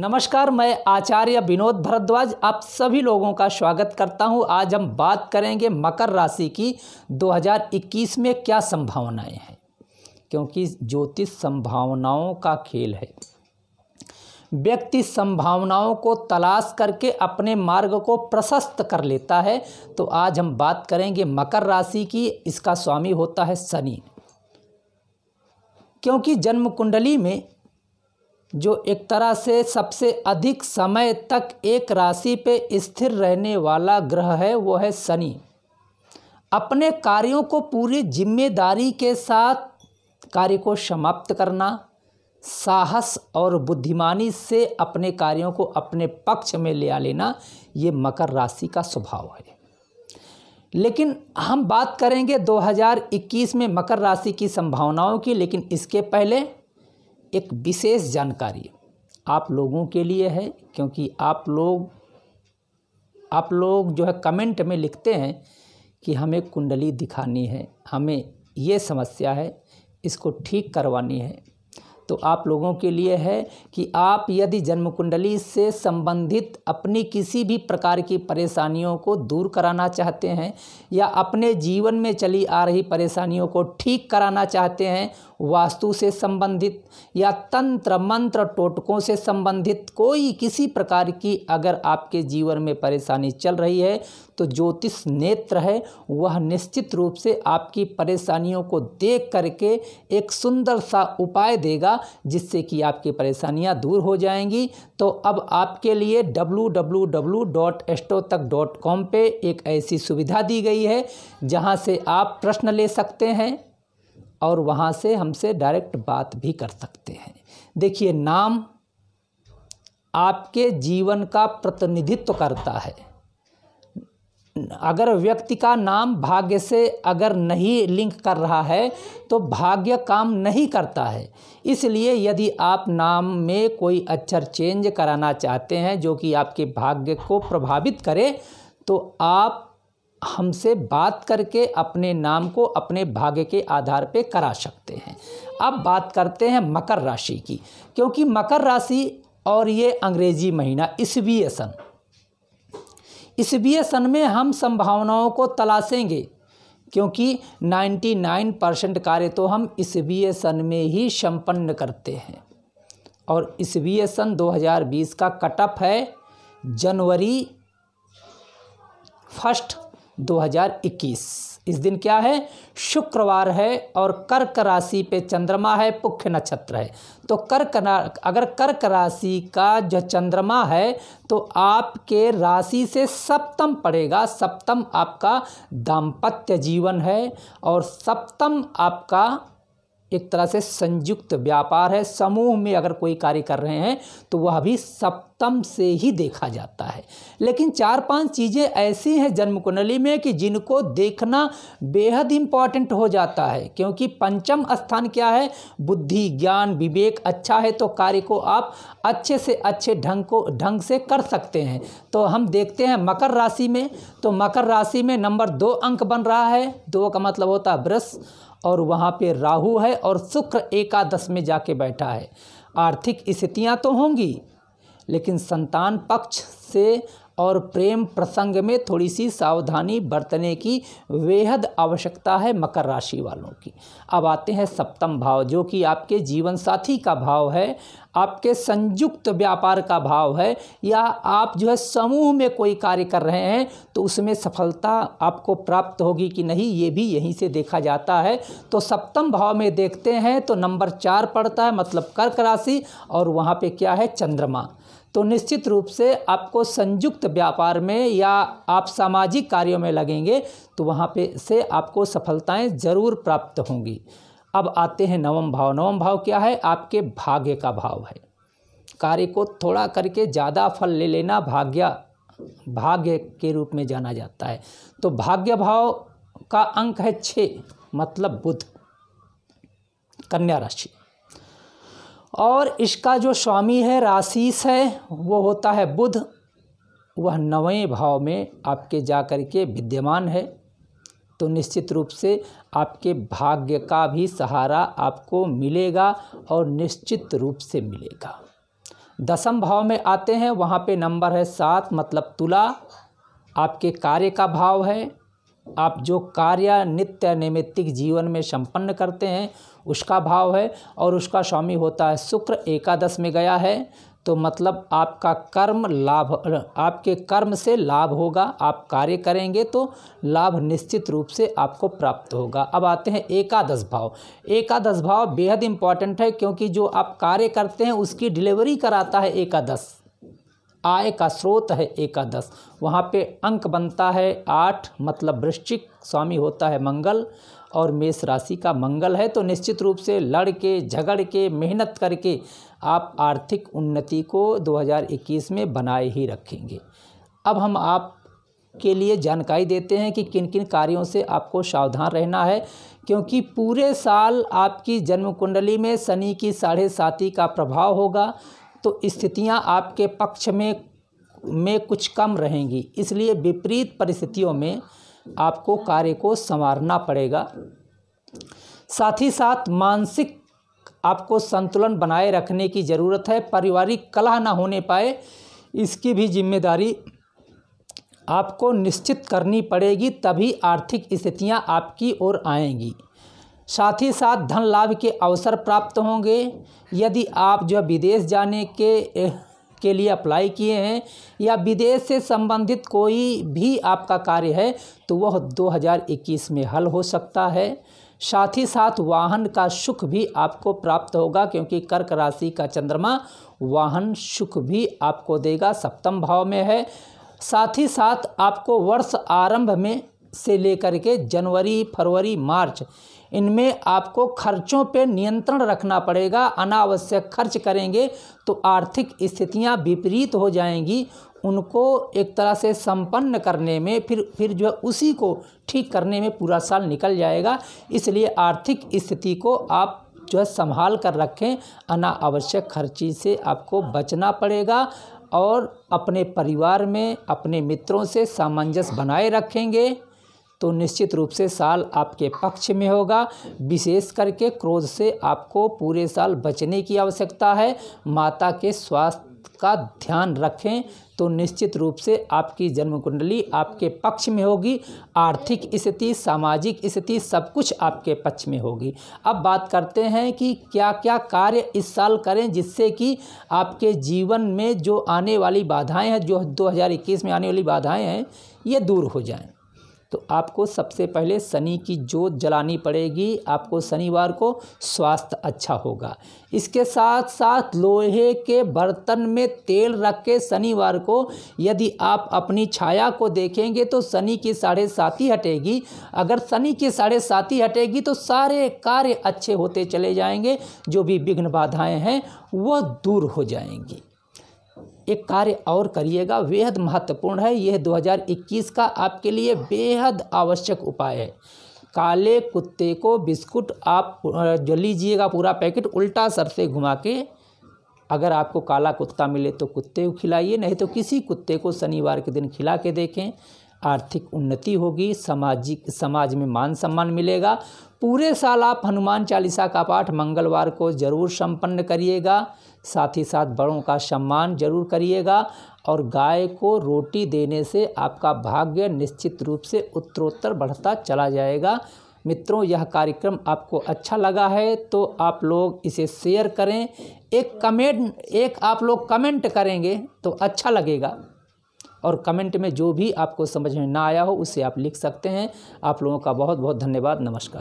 नमस्कार मैं आचार्य विनोद भरद्वाज आप सभी लोगों का स्वागत करता हूं आज हम बात करेंगे मकर राशि की 2021 में क्या संभावनाएं हैं क्योंकि ज्योतिष संभावनाओं का खेल है व्यक्ति संभावनाओं को तलाश करके अपने मार्ग को प्रशस्त कर लेता है तो आज हम बात करेंगे मकर राशि की इसका स्वामी होता है शनि क्योंकि जन्म कुंडली में जो एक तरह से सबसे अधिक समय तक एक राशि पे स्थिर रहने वाला ग्रह है वो है शनि अपने कार्यों को पूरी जिम्मेदारी के साथ कार्य को समाप्त करना साहस और बुद्धिमानी से अपने कार्यों को अपने पक्ष में ले आ लेना ये मकर राशि का स्वभाव है लेकिन हम बात करेंगे 2021 में मकर राशि की संभावनाओं की लेकिन इसके पहले एक विशेष जानकारी आप लोगों के लिए है क्योंकि आप लोग आप लोग जो है कमेंट में लिखते हैं कि हमें कुंडली दिखानी है हमें ये समस्या है इसको ठीक करवानी है तो आप लोगों के लिए है कि आप यदि जन्म कुंडली से संबंधित अपनी किसी भी प्रकार की परेशानियों को दूर कराना चाहते हैं या अपने जीवन में चली आ रही परेशानियों को ठीक कराना चाहते हैं वास्तु से संबंधित या तंत्र मंत्र टोटकों से संबंधित कोई किसी प्रकार की अगर आपके जीवन में परेशानी चल रही है तो ज्योतिष नेत्र है वह निश्चित रूप से आपकी परेशानियों को देख करके एक सुंदर सा उपाय देगा जिससे कि आपकी परेशानियां दूर हो जाएंगी तो अब आपके लिए कॉम पे एक ऐसी सुविधा दी गई है जहां से आप प्रश्न ले सकते हैं और वहाँ से हमसे डायरेक्ट बात भी कर सकते हैं देखिए नाम आपके जीवन का प्रतिनिधित्व करता है अगर व्यक्ति का नाम भाग्य से अगर नहीं लिंक कर रहा है तो भाग्य काम नहीं करता है इसलिए यदि आप नाम में कोई अक्षर चेंज कराना चाहते हैं जो कि आपके भाग्य को प्रभावित करे तो आप हमसे बात करके अपने नाम को अपने भाग्य के आधार पे करा सकते हैं अब बात करते हैं मकर राशि की क्योंकि मकर राशि और ये अंग्रेजी महीना ईस्वीय सन ईस्वीय सन में हम संभावनाओं को तलाशेंगे क्योंकि 99 परसेंट कार्य तो हम ईस्वीय सन में ही संपन्न करते हैं और ईस्वीय सन 2020 का कटअप है जनवरी फर्स्ट 2021 इस दिन क्या है शुक्रवार है और कर्क राशि पे चंद्रमा है पुख्य नक्षत्र है तो कर्क अगर कर्क राशि का जो चंद्रमा है तो आपके राशि से सप्तम पड़ेगा सप्तम आपका दाम्पत्य जीवन है और सप्तम आपका एक तरह से संयुक्त व्यापार है समूह में अगर कोई कार्य कर रहे हैं तो वह भी सप्तम से ही देखा जाता है लेकिन चार पांच चीज़ें ऐसी हैं जन्म कुंडली में कि जिनको देखना बेहद इम्पॉर्टेंट हो जाता है क्योंकि पंचम स्थान क्या है बुद्धि ज्ञान विवेक अच्छा है तो कार्य को आप अच्छे से अच्छे ढंग को ढंग से कर सकते हैं तो हम देखते हैं मकर राशि में तो मकर राशि में नंबर दो अंक बन रहा है दो का मतलब होता है ब्रश और वहाँ पे राहु है और शुक्र एकादश में जाके बैठा है आर्थिक स्थितियाँ तो होंगी लेकिन संतान पक्ष से और प्रेम प्रसंग में थोड़ी सी सावधानी बरतने की बेहद आवश्यकता है मकर राशि वालों की अब आते हैं सप्तम भाव जो कि आपके जीवन साथी का भाव है आपके संयुक्त व्यापार का भाव है या आप जो है समूह में कोई कार्य कर रहे हैं तो उसमें सफलता आपको प्राप्त होगी कि नहीं ये भी यहीं से देखा जाता है तो सप्तम भाव में देखते हैं तो नंबर चार पड़ता है मतलब कर्क राशि और वहाँ पे क्या है चंद्रमा तो निश्चित रूप से आपको संयुक्त व्यापार में या आप सामाजिक कार्यों में लगेंगे तो वहाँ पे से आपको सफलताएं ज़रूर प्राप्त होंगी अब आते हैं नवम भाव नवम भाव क्या है आपके भाग्य का भाव है कार्य को थोड़ा करके ज़्यादा फल ले लेना भाग्य भाग्य के रूप में जाना जाता है तो भाग्य भाव का अंक है छः मतलब बुध कन्या राशि और इसका जो स्वामी है राशीस है वो होता है बुध वह नवें भाव में आपके जा कर के विद्यमान है तो निश्चित रूप से आपके भाग्य का भी सहारा आपको मिलेगा और निश्चित रूप से मिलेगा दसम भाव में आते हैं वहाँ पे नंबर है सात मतलब तुला आपके कार्य का भाव है आप जो कार्य नित्य नैमित्तिक जीवन में संपन्न करते हैं उसका भाव है और उसका स्वामी होता है शुक्र एकादश में गया है तो मतलब आपका कर्म लाभ आपके कर्म से लाभ होगा आप कार्य करेंगे तो लाभ निश्चित रूप से आपको प्राप्त होगा अब आते हैं एकादश भाव एकादश भाव बेहद इम्पॉर्टेंट है क्योंकि जो आप कार्य करते हैं उसकी डिलीवरी कराता है एकादश आय का स्रोत है एकादश वहाँ पे अंक बनता है आठ मतलब वृश्चिक स्वामी होता है मंगल और मेष राशि का मंगल है तो निश्चित रूप से लड़ के झगड़ के मेहनत करके आप आर्थिक उन्नति को 2021 में बनाए ही रखेंगे अब हम आप के लिए जानकारी देते हैं कि किन किन कार्यों से आपको सावधान रहना है क्योंकि पूरे साल आपकी जन्म कुंडली में शनि की साढ़े साती का प्रभाव होगा तो स्थितियां आपके पक्ष में में कुछ कम रहेंगी इसलिए विपरीत परिस्थितियों में आपको कार्य को संवारना पड़ेगा साथ ही साथ मानसिक आपको संतुलन बनाए रखने की ज़रूरत है पारिवारिक कलह ना होने पाए इसकी भी जिम्मेदारी आपको निश्चित करनी पड़ेगी तभी आर्थिक स्थितियां आपकी ओर आएंगी साथ ही साथ धन लाभ के अवसर प्राप्त होंगे यदि आप जो विदेश जाने के के लिए अप्लाई किए हैं या विदेश से संबंधित कोई भी आपका कार्य है तो वह 2021 में हल हो सकता है साथ ही साथ वाहन का सुख भी आपको प्राप्त होगा क्योंकि कर्क राशि का चंद्रमा वाहन सुख भी आपको देगा सप्तम भाव में है साथ ही साथ आपको वर्ष आरंभ में से लेकर के जनवरी फरवरी मार्च इनमें आपको खर्चों पर नियंत्रण रखना पड़ेगा अनावश्यक खर्च करेंगे तो आर्थिक स्थितियां विपरीत हो जाएंगी उनको एक तरह से संपन्न करने में फिर फिर जो है उसी को ठीक करने में पूरा साल निकल जाएगा इसलिए आर्थिक स्थिति को आप जो है संभाल कर रखें अनावश्यक खर्ची से आपको बचना पड़ेगा और अपने परिवार में अपने मित्रों से सामंजस्य बनाए रखेंगे तो निश्चित रूप से साल आपके पक्ष में होगा विशेष करके क्रोध से आपको पूरे साल बचने की आवश्यकता है माता के स्वास्थ्य का ध्यान रखें तो निश्चित रूप से आपकी जन्म कुंडली आपके पक्ष में होगी आर्थिक स्थिति सामाजिक स्थिति सब कुछ आपके पक्ष में होगी अब बात करते हैं कि क्या क्या कार्य इस साल करें जिससे कि आपके जीवन में जो आने वाली बाधाएं हैं जो 2021 में आने वाली बाधाएं हैं ये दूर हो जाएं तो आपको सबसे पहले शनि की जोत जलानी पड़ेगी आपको शनिवार को स्वास्थ्य अच्छा होगा इसके साथ साथ लोहे के बर्तन में तेल रख के शनिवार को यदि आप अपनी छाया को देखेंगे तो शनि की साढ़े साथी हटेगी अगर शनि की साढ़े साथी हटेगी तो सारे कार्य अच्छे होते चले जाएंगे जो भी विघ्न बाधाएं हैं वह दूर हो जाएंगी एक कार्य और करिएगा बेहद महत्वपूर्ण है यह 2021 का आपके लिए बेहद आवश्यक उपाय है काले कुत्ते को बिस्कुट आप जो लीजिएगा पूरा पैकेट उल्टा सर से घुमा के अगर आपको काला कुत्ता मिले तो कुत्ते को खिलाइए नहीं तो किसी कुत्ते को शनिवार के दिन खिला के देखें आर्थिक उन्नति होगी सामाजिक समाज में मान सम्मान मिलेगा पूरे साल आप हनुमान चालीसा का पाठ मंगलवार को जरूर संपन्न करिएगा साथ ही साथ बड़ों का सम्मान जरूर करिएगा और गाय को रोटी देने से आपका भाग्य निश्चित रूप से उत्तरोत्तर बढ़ता चला जाएगा मित्रों यह कार्यक्रम आपको अच्छा लगा है तो आप लोग इसे शेयर करें एक कमेंट एक आप लोग कमेंट करेंगे तो अच्छा लगेगा और कमेंट में जो भी आपको समझ में ना आया हो उसे आप लिख सकते हैं आप लोगों का बहुत बहुत धन्यवाद नमस्कार